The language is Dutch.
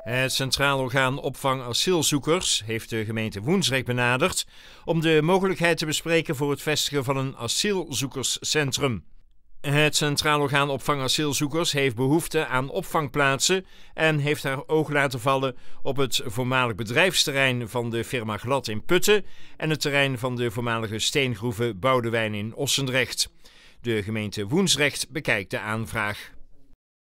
Het Centraal Orgaan Opvang Asielzoekers heeft de gemeente Woensrecht benaderd om de mogelijkheid te bespreken voor het vestigen van een asielzoekerscentrum. Het Centraal Orgaan Opvang Asielzoekers heeft behoefte aan opvangplaatsen en heeft haar oog laten vallen op het voormalig bedrijfsterrein van de firma Glad in Putten en het terrein van de voormalige steengroeven Boudewijn in Ossendrecht. De gemeente Woensrecht bekijkt de aanvraag.